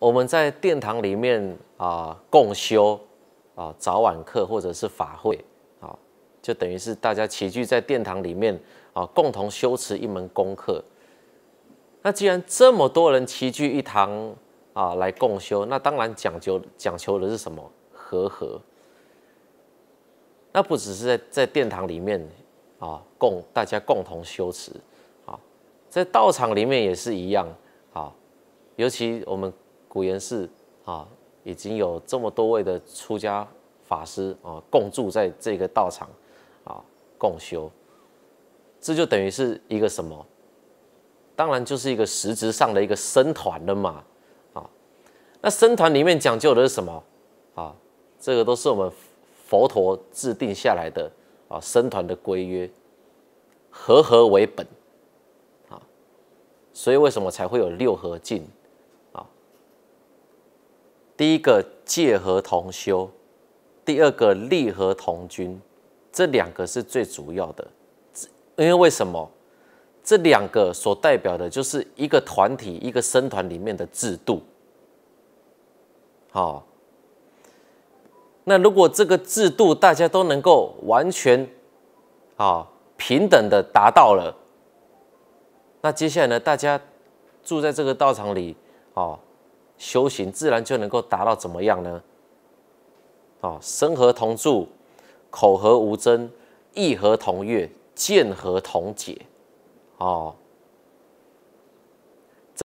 我们在殿堂里面啊共修啊早晚课或者是法会啊，就等于是大家齐聚在殿堂里面啊共同修持一门功课。那既然这么多人齐聚一堂啊来共修，那当然讲究讲求的是什么和合。那不只是在在殿堂里面啊共大家共同修持啊，在道场里面也是一样啊，尤其我们。古岩寺啊，已经有这么多位的出家法师啊，共住在这个道场啊，共修，这就等于是一个什么？当然就是一个实质上的一个僧团了嘛，啊，那僧团里面讲究的是什么啊？这个都是我们佛陀制定下来的啊，僧团的规约，和合为本啊，所以为什么才会有六合镜第一个戒和同修，第二个立和同均，这两个是最主要的，因为为什么？这两个所代表的就是一个团体、一个僧团里面的制度。好，那如果这个制度大家都能够完全啊平等的达到了，那接下来呢，大家住在这个道场里，哦。修行自然就能够达到怎么样呢？哦，身和同住，口和无争，意和同悦，见和同解，哦，